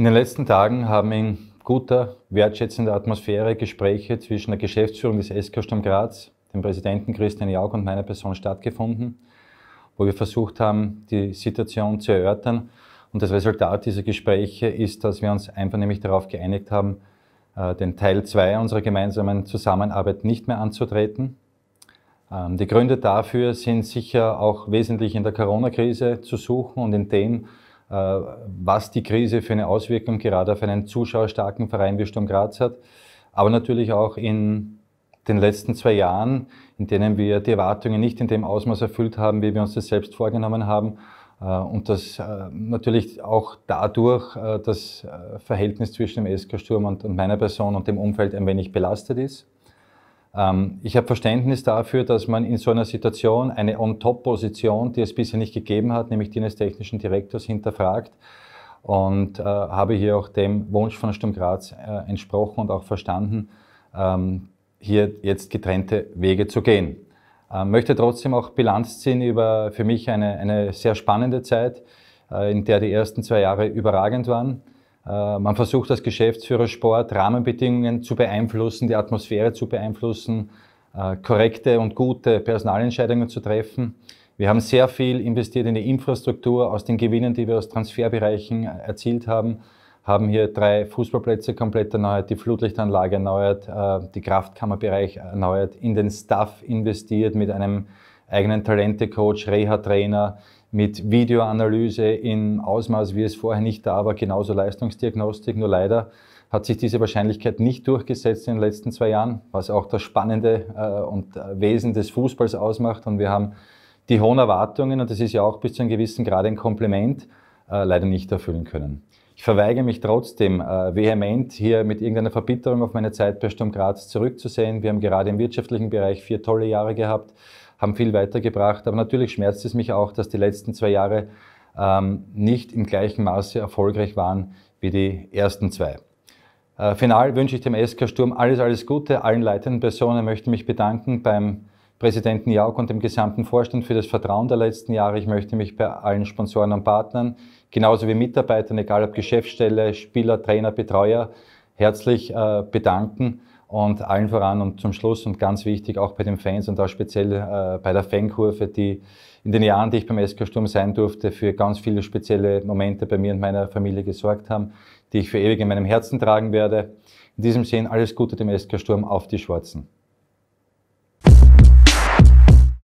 In den letzten Tagen haben in guter, wertschätzender Atmosphäre Gespräche zwischen der Geschäftsführung des SK Sturm Graz, dem Präsidenten Christian Jauch und meiner Person stattgefunden, wo wir versucht haben, die Situation zu erörtern. Und das Resultat dieser Gespräche ist, dass wir uns einfach nämlich darauf geeinigt haben, äh, den Teil 2 unserer gemeinsamen Zusammenarbeit nicht mehr anzutreten. Ähm, die Gründe dafür sind sicher auch wesentlich in der Corona-Krise zu suchen und in dem, äh, was die Krise für eine Auswirkung gerade auf einen zuschauerstarken Verein wie Sturm Graz hat, aber natürlich auch in den letzten zwei Jahren, in denen wir die Erwartungen nicht in dem Ausmaß erfüllt haben, wie wir uns das selbst vorgenommen haben. Äh, und das äh, natürlich auch dadurch das Verhältnis zwischen dem SK Sturm und meiner Person und dem Umfeld ein wenig belastet ist. Ähm, ich habe Verständnis dafür, dass man in so einer Situation eine On-Top-Position, die es bisher nicht gegeben hat, nämlich die eines technischen Direktors, hinterfragt und äh, habe hier auch dem Wunsch von Sturm Graz äh, entsprochen und auch verstanden, ähm, hier jetzt getrennte Wege zu gehen. Äh, möchte trotzdem auch Bilanz ziehen über für mich eine, eine sehr spannende Zeit, äh, in der die ersten zwei Jahre überragend waren äh, man versucht als Geschäftsführersport Rahmenbedingungen zu beeinflussen, die Atmosphäre zu beeinflussen, äh, korrekte und gute Personalentscheidungen zu treffen. Wir haben sehr viel investiert in die Infrastruktur aus den Gewinnen, die wir aus Transferbereichen erzielt haben. Haben hier drei Fußballplätze komplett erneuert, die Flutlichtanlage erneuert, äh, die Kraftkammerbereich erneuert, in den Staff investiert mit einem eigenen Talente-Coach, Reha-Trainer, mit Videoanalyse in Ausmaß, wie es vorher nicht da war, genauso Leistungsdiagnostik. Nur leider hat sich diese Wahrscheinlichkeit nicht durchgesetzt in den letzten zwei Jahren, was auch das Spannende äh, und äh, Wesen des Fußballs ausmacht. Und wir haben die hohen Erwartungen, und das ist ja auch bis zu einem gewissen Grad ein Kompliment, äh, leider nicht erfüllen können. Ich verweige mich trotzdem äh, vehement, hier mit irgendeiner Verbitterung auf meine Zeit bei Sturm Graz zurückzusehen. Wir haben gerade im wirtschaftlichen Bereich vier tolle Jahre gehabt haben viel weitergebracht. Aber natürlich schmerzt es mich auch, dass die letzten zwei Jahre ähm, nicht im gleichen Maße erfolgreich waren wie die ersten zwei. Äh, final wünsche ich dem SK Sturm alles, alles Gute. Allen leitenden Personen möchte mich bedanken beim Präsidenten Jauch und dem gesamten Vorstand für das Vertrauen der letzten Jahre. Ich möchte mich bei allen Sponsoren und Partnern, genauso wie Mitarbeitern, egal ob Geschäftsstelle, Spieler, Trainer, Betreuer, herzlich äh, bedanken. Und allen voran und zum Schluss und ganz wichtig auch bei den Fans und auch speziell äh, bei der Fankurve, die in den Jahren, die ich beim SK Sturm sein durfte, für ganz viele spezielle Momente bei mir und meiner Familie gesorgt haben, die ich für ewig in meinem Herzen tragen werde. In diesem Sinn alles Gute dem SK Sturm auf die Schwarzen.